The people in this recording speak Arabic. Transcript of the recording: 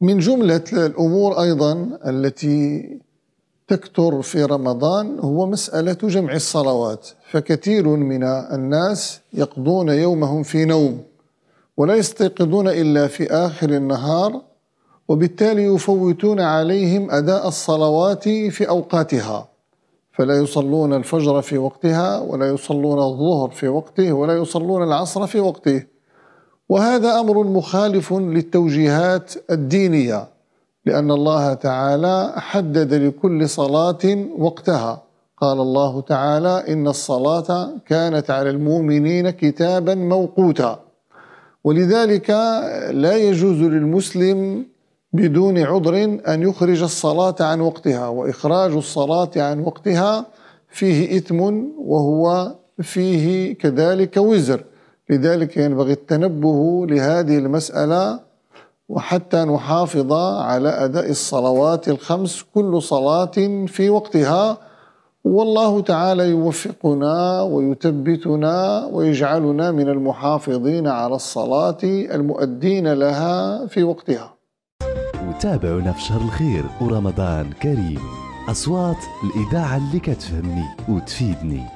من جملة الأمور أيضا التي تكثر في رمضان هو مسألة جمع الصلوات فكثير من الناس يقضون يومهم في نوم ولا يستيقظون إلا في آخر النهار وبالتالي يفوتون عليهم أداء الصلوات في أوقاتها فلا يصلون الفجر في وقتها ولا يصلون الظهر في وقته ولا يصلون العصر في وقته وهذا امر مخالف للتوجيهات الدينيه لان الله تعالى حدد لكل صلاه وقتها قال الله تعالى ان الصلاه كانت على المؤمنين كتابا موقوتا ولذلك لا يجوز للمسلم بدون عذر ان يخرج الصلاه عن وقتها واخراج الصلاه عن وقتها فيه اثم وهو فيه كذلك وزر لذلك يعني ينبغي التنبه لهذه المسألة وحتى نحافظ على أداء الصلوات الخمس كل صلاة في وقتها والله تعالى يوفقنا ويثبتنا ويجعلنا من المحافظين على الصلاة المؤدين لها في وقتها وتابعونا في شهر الخير ورمضان كريم أصوات الإذاعة اللي كتفهمني وتفيدني